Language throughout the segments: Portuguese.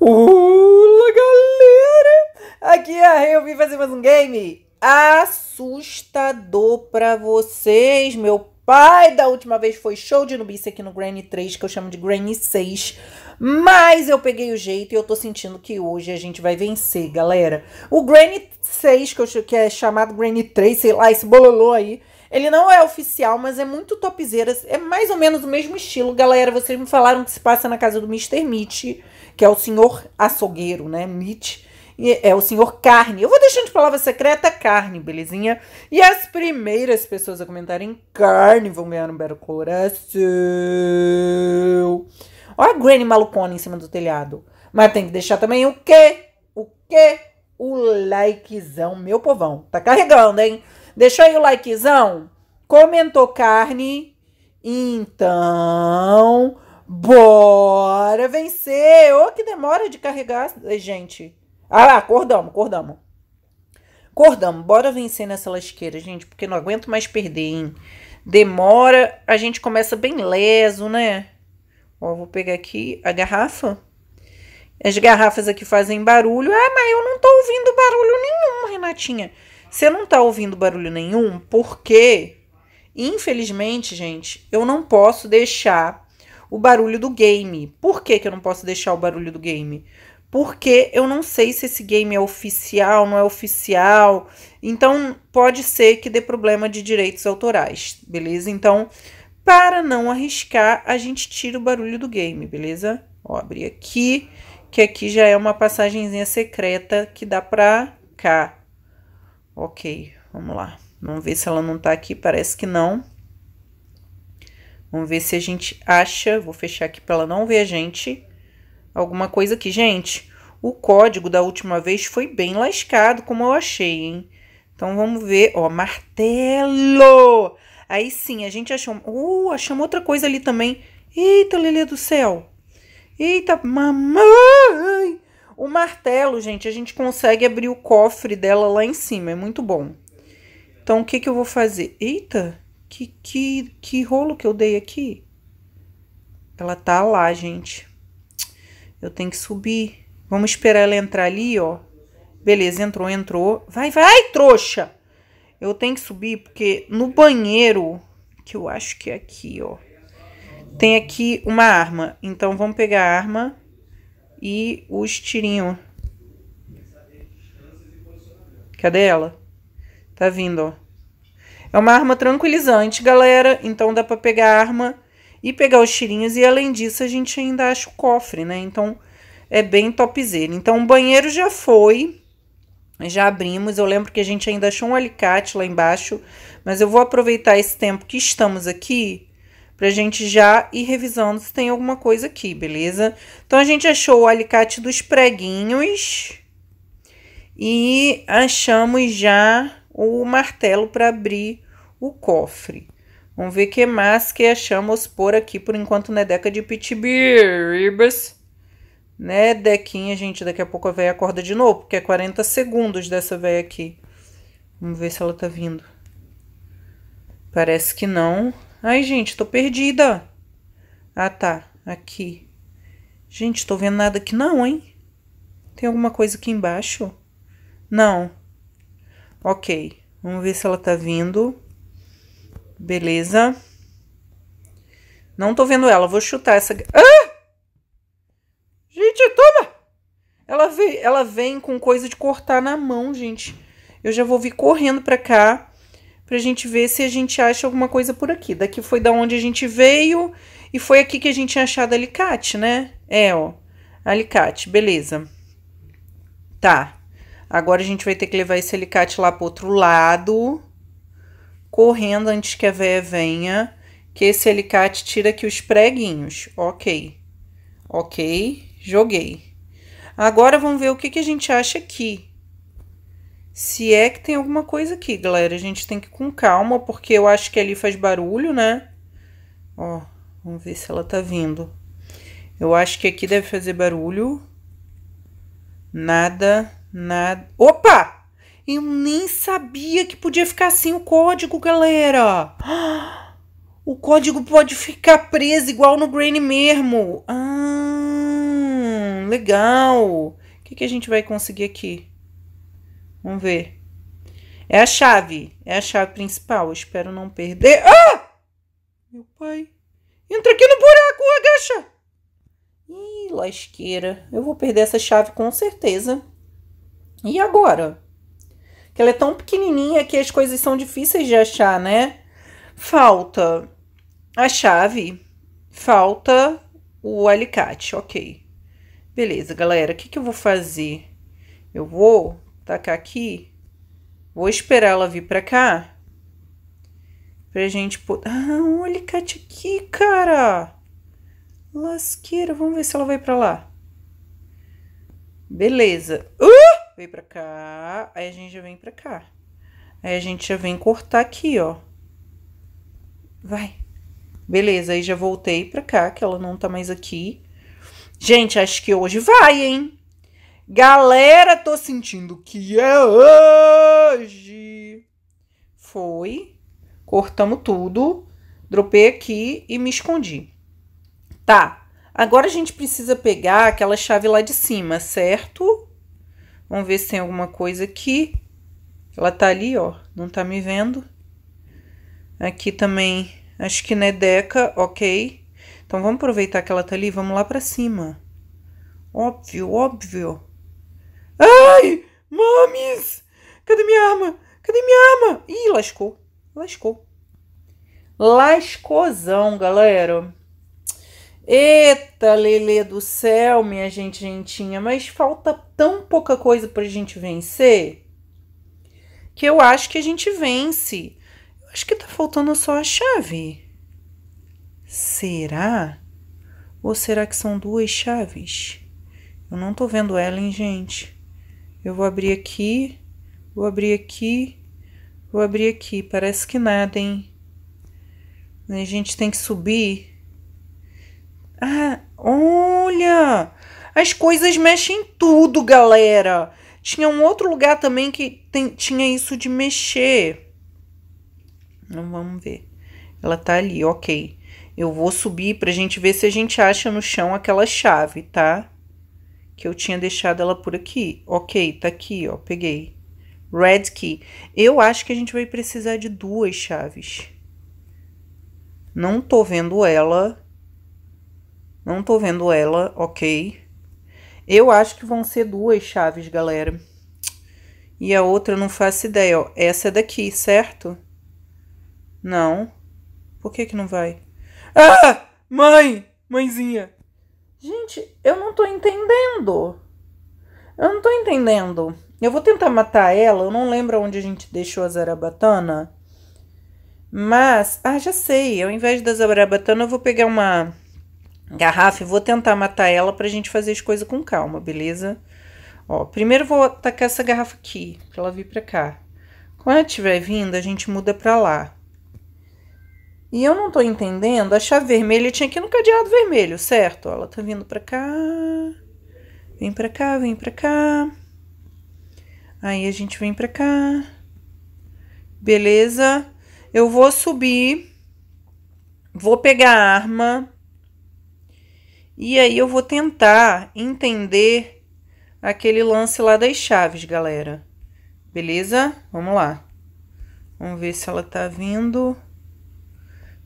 Olá, galera! Aqui é a Rei, eu vim fazer mais um game assustador pra vocês, meu pai. Da última vez foi show de nubice aqui no Granny 3, que eu chamo de Granny 6. Mas eu peguei o jeito e eu tô sentindo que hoje a gente vai vencer, galera. O Granny 6, que, eu, que é chamado Granny 3, sei lá, esse bololô aí ele não é oficial, mas é muito topzeira. É mais ou menos o mesmo estilo. Galera, vocês me falaram que se passa na casa do Mr. Meat, que é o senhor açougueiro, né? Meat. É o senhor carne. Eu vou deixando de palavra secreta carne, belezinha? E as primeiras pessoas a comentarem carne vão ganhar um belo coração. Olha a Granny malucona em cima do telhado. Mas tem que deixar também o quê? O quê? O likezão, meu povão. Tá carregando, hein? Deixou aí o likezão? Comentou carne? Então, bora vencer! Ô, oh, que demora de carregar, gente. Ah, acordamos, acordamos. Acordamos, bora vencer nessa lasqueira, gente, porque não aguento mais perder, hein? Demora, a gente começa bem leso, né? Ó, vou pegar aqui a garrafa. As garrafas aqui fazem barulho. Ah, mas eu não tô ouvindo barulho nenhum, Renatinha. Você não tá ouvindo barulho nenhum porque, infelizmente, gente, eu não posso deixar o barulho do game. Por que, que eu não posso deixar o barulho do game? Porque eu não sei se esse game é oficial, não é oficial. Então, pode ser que dê problema de direitos autorais, beleza? Então, para não arriscar, a gente tira o barulho do game, beleza? Ó, abrir aqui, que aqui já é uma passagenzinha secreta que dá pra cá. Ok, vamos lá. Vamos ver se ela não tá aqui, parece que não. Vamos ver se a gente acha, vou fechar aqui para ela não ver a gente, alguma coisa aqui. Gente, o código da última vez foi bem lascado, como eu achei, hein? Então, vamos ver. Ó, martelo! Aí sim, a gente achou... Uh, achamos outra coisa ali também. Eita, Lelê do céu! Eita, mamãe! O martelo, gente, a gente consegue abrir o cofre dela lá em cima, é muito bom. Então, o que que eu vou fazer? Eita, que, que, que rolo que eu dei aqui? Ela tá lá, gente. Eu tenho que subir. Vamos esperar ela entrar ali, ó. Beleza, entrou, entrou. Vai, vai, trouxa! Eu tenho que subir porque no banheiro, que eu acho que é aqui, ó. Tem aqui uma arma. Então, vamos pegar a arma e os tirinhos. Cadê ela? Tá vindo, ó. É uma arma tranquilizante, galera. Então dá pra pegar a arma e pegar os tirinhos. E além disso, a gente ainda acha o cofre, né? Então é bem topzera. Então o banheiro já foi. Já abrimos. Eu lembro que a gente ainda achou um alicate lá embaixo. Mas eu vou aproveitar esse tempo que estamos aqui para gente já ir revisando se tem alguma coisa aqui, beleza? Então, a gente achou o alicate dos preguinhos e achamos já o martelo para abrir o cofre. Vamos ver que mais que achamos por aqui, por enquanto, né, deca de pitibiribas. Né, dequinha, gente, daqui a pouco a véia acorda de novo, porque é 40 segundos dessa véia aqui. Vamos ver se ela tá vindo. Parece que Não. Ai, gente, tô perdida. Ah, tá. Aqui. Gente, tô vendo nada aqui não, hein? Tem alguma coisa aqui embaixo? Não. Ok. Vamos ver se ela tá vindo. Beleza. Não tô vendo ela. Vou chutar essa... Ah! Gente, toma! Ela vem, ela vem com coisa de cortar na mão, gente. Eu já vou vir correndo pra cá para a gente ver se a gente acha alguma coisa por aqui. Daqui foi da onde a gente veio e foi aqui que a gente tinha achado alicate, né? É, ó, alicate, beleza. Tá, agora a gente vai ter que levar esse alicate lá pro outro lado, correndo antes que a véia venha, que esse alicate tira aqui os preguinhos. Ok, ok, joguei. Agora vamos ver o que, que a gente acha aqui. Se é que tem alguma coisa aqui, galera. A gente tem que ir com calma, porque eu acho que ali faz barulho, né? Ó, vamos ver se ela tá vindo. Eu acho que aqui deve fazer barulho. Nada, nada... Opa! Eu nem sabia que podia ficar assim o código, galera! O código pode ficar preso igual no Brain mesmo. Ah, legal. O que, que a gente vai conseguir aqui? Vamos ver. É a chave. É a chave principal. Eu espero não perder. Ah! Meu pai. Entra aqui no buraco, agacha! Ih, lasqueira. Eu vou perder essa chave com certeza. E agora? Que ela é tão pequenininha que as coisas são difíceis de achar, né? Falta a chave. Falta o alicate, ok. Beleza, galera. O que, que eu vou fazer? Eu vou tacar tá aqui. Vou esperar ela vir pra cá. Pra gente poder... Ah, olha o aqui, cara! Lasqueira, vamos ver se ela vai pra lá. Beleza. Uh! Veio pra cá, aí a gente já vem pra cá. Aí a gente já vem cortar aqui, ó. Vai. Beleza, aí já voltei pra cá, que ela não tá mais aqui. Gente, acho que hoje vai, hein? Galera, tô sentindo que é hoje. Foi. Cortamos tudo. Dropei aqui e me escondi. Tá. Agora a gente precisa pegar aquela chave lá de cima, certo? Vamos ver se tem alguma coisa aqui. Ela tá ali, ó. Não tá me vendo. Aqui também. Acho que é Nedeca, ok. Então vamos aproveitar que ela tá ali. Vamos lá pra cima. Óbvio, óbvio. Ai! Mames! Cadê minha arma? Cadê minha arma? Ih, lascou. Lascou. Lascozão, galera. Eita, Lele do céu, minha gente gentinha, mas falta tão pouca coisa pra gente vencer que eu acho que a gente vence. acho que tá faltando só a chave. Será? Ou será que são duas chaves? Eu não tô vendo ela, hein, gente? Eu vou abrir aqui, vou abrir aqui, vou abrir aqui. Parece que nada, hein? A gente tem que subir. Ah, olha! As coisas mexem tudo, galera! Tinha um outro lugar também que tem, tinha isso de mexer. Não, vamos ver. Ela tá ali, ok. Eu vou subir pra gente ver se a gente acha no chão aquela chave, tá? que eu tinha deixado ela por aqui. Ok, tá aqui, ó, peguei. Red key. Eu acho que a gente vai precisar de duas chaves. Não tô vendo ela. Não tô vendo ela, ok. Eu acho que vão ser duas chaves, galera. E a outra não faço ideia, ó. Essa é daqui, certo? Não. Por que que não vai? Ah! Mãe! Mãezinha! Gente, eu não tô entendendo. Eu não tô entendendo. Eu vou tentar matar ela. Eu não lembro onde a gente deixou a zarabatana. Mas, ah, já sei. Ao invés da zarabatana, eu vou pegar uma garrafa e vou tentar matar ela pra gente fazer as coisas com calma, beleza? Ó, primeiro vou atacar essa garrafa aqui, pra ela vir pra cá. Quando ela estiver vindo, a gente muda pra lá. E eu não tô entendendo, a chave vermelha tinha que no cadeado vermelho, certo? Ela tá vindo pra cá. Vem pra cá, vem pra cá. Aí a gente vem pra cá. Beleza? Eu vou subir. Vou pegar a arma. E aí eu vou tentar entender aquele lance lá das chaves, galera. Beleza? Vamos lá. Vamos ver se ela tá vindo.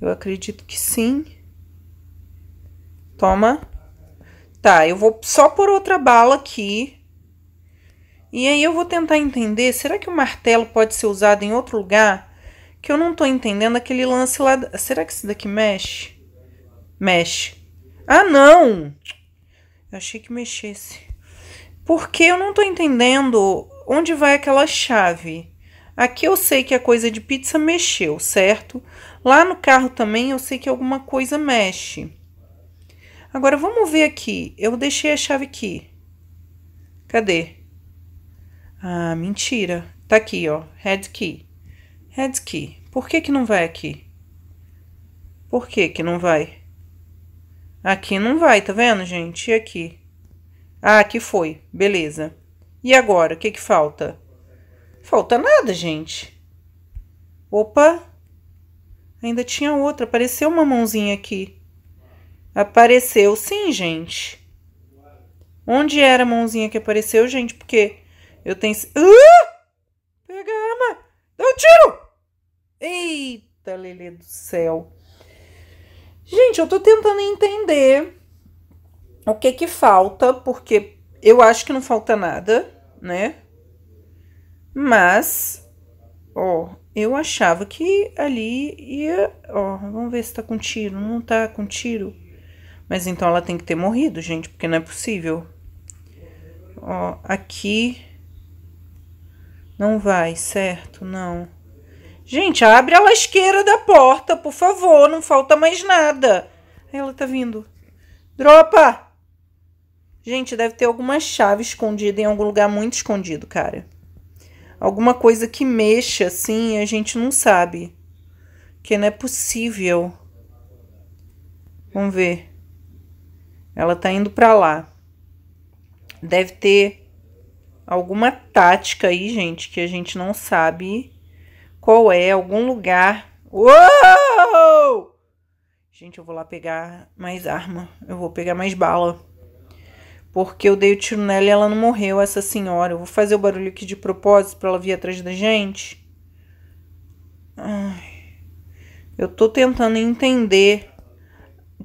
Eu acredito que sim. Toma. Tá, eu vou só por outra bala aqui. E aí eu vou tentar entender, será que o martelo pode ser usado em outro lugar? Que eu não tô entendendo aquele lance lá... Será que esse daqui mexe? Mexe. Ah, não! Eu achei que mexesse. Porque eu não tô entendendo onde vai aquela chave. Aqui eu sei que a coisa de pizza mexeu, certo? Lá no carro também eu sei que alguma coisa mexe. Agora vamos ver aqui. Eu deixei a chave aqui. Cadê? Ah, mentira. Tá aqui, ó. Head key. Head key. Por que que não vai aqui? Por que que não vai? Aqui não vai, tá vendo, gente? E aqui? Ah, aqui foi. Beleza. E agora, o que que falta? Falta nada, gente. Opa! Ainda tinha outra. Apareceu uma mãozinha aqui. Apareceu sim, gente. Onde era a mãozinha que apareceu, gente? Porque eu tenho. Uh! Pega a arma! Dá um tiro! Eita, Lelê do céu! Gente, eu tô tentando entender o que que falta, porque eu acho que não falta nada, né? Mas, ó, eu achava que ali ia. Ó, vamos ver se tá com tiro. Não tá com tiro. Mas então ela tem que ter morrido, gente, porque não é possível. Ó, aqui. Não vai, certo? Não. Gente, abre a lasqueira da porta, por favor, não falta mais nada. Ela tá vindo. Dropa! Gente, deve ter alguma chave escondida em algum lugar muito escondido, cara alguma coisa que mexa assim, a gente não sabe. Que não é possível. Vamos ver. Ela tá indo para lá. Deve ter alguma tática aí, gente, que a gente não sabe qual é, algum lugar. Uou! Gente, eu vou lá pegar mais arma. Eu vou pegar mais bala porque eu dei o tiro nela e ela não morreu, essa senhora. Eu vou fazer o barulho aqui de propósito para ela vir atrás da gente. Ai, eu tô tentando entender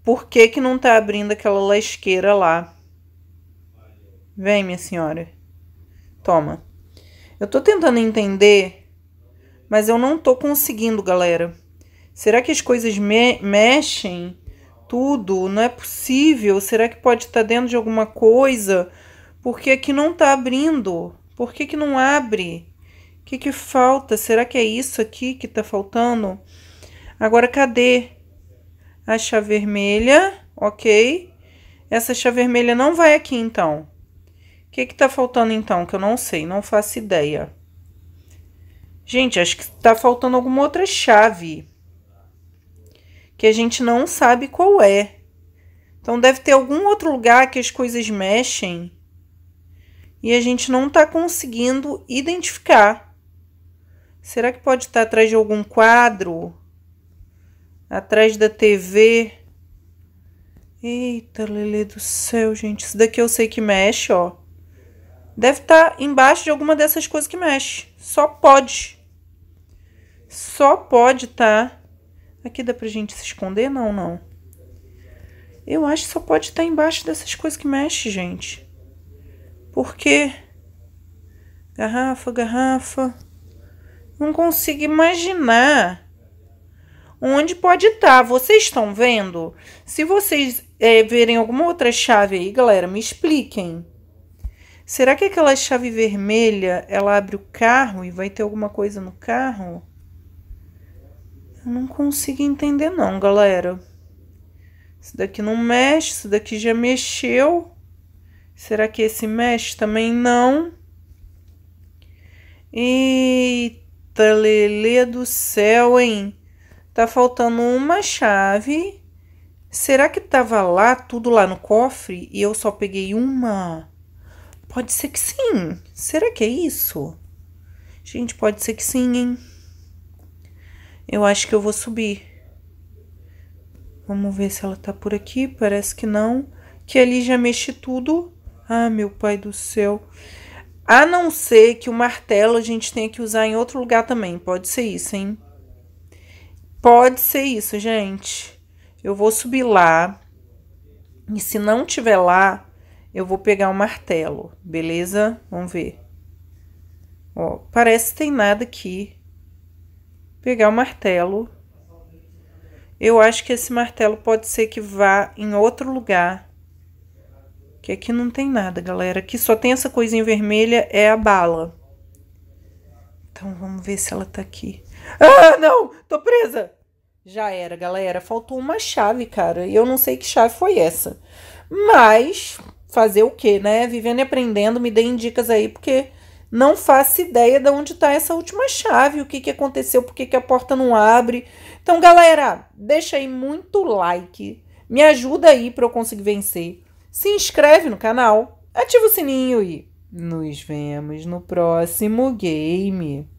por que que não tá abrindo aquela lasqueira lá. Vem, minha senhora. Toma. Eu tô tentando entender, mas eu não tô conseguindo, galera. Será que as coisas me mexem? tudo, não é possível. Será que pode estar dentro de alguma coisa? Porque aqui não está abrindo. Por que, que não abre? O que, que falta? Será que é isso aqui que está faltando? Agora, cadê a chave vermelha? Ok. Essa chave vermelha não vai aqui, então. O que está faltando, então? Que eu não sei, não faço ideia. Gente, acho que está faltando alguma outra chave que a gente não sabe qual é. Então deve ter algum outro lugar que as coisas mexem e a gente não está conseguindo identificar. Será que pode estar tá atrás de algum quadro? Atrás da TV? Eita, Lele do céu, gente. Isso daqui eu sei que mexe, ó. Deve estar tá embaixo de alguma dessas coisas que mexe. Só pode. Só pode, tá? Aqui dá pra gente se esconder? Não, não. Eu acho que só pode estar embaixo dessas coisas que mexe, gente. Porque garrafa, garrafa. Não consigo imaginar onde pode estar. Vocês estão vendo? Se vocês é, verem alguma outra chave aí, galera, me expliquem. Será que aquela chave vermelha, ela abre o carro e vai ter alguma coisa no carro? Não consigo entender não, galera. Isso daqui não mexe, isso daqui já mexeu. Será que esse mexe também não? Eita, lelê do céu, hein? Tá faltando uma chave. Será que tava lá, tudo lá no cofre, e eu só peguei uma? Pode ser que sim. Será que é isso? Gente, pode ser que sim, hein? Eu acho que eu vou subir. Vamos ver se ela tá por aqui. Parece que não. Que ali já mexe tudo. Ah, meu pai do céu. A não ser que o martelo a gente tenha que usar em outro lugar também. Pode ser isso, hein? Pode ser isso, gente. Eu vou subir lá. E se não tiver lá, eu vou pegar o martelo. Beleza? Vamos ver. Ó, parece que tem nada aqui pegar o martelo. Eu acho que esse martelo pode ser que vá em outro lugar. Que aqui não tem nada, galera. Aqui só tem essa coisinha vermelha, é a bala. Então, vamos ver se ela tá aqui. Ah, não! Tô presa! Já era, galera. Faltou uma chave, cara. E eu não sei que chave foi essa. Mas, fazer o quê, né? Vivendo e aprendendo, me deem dicas aí, porque não faço ideia de onde está essa última chave, o que, que aconteceu, por que, que a porta não abre. Então, galera, deixa aí muito like, me ajuda aí para eu conseguir vencer. Se inscreve no canal, ativa o sininho e nos vemos no próximo game.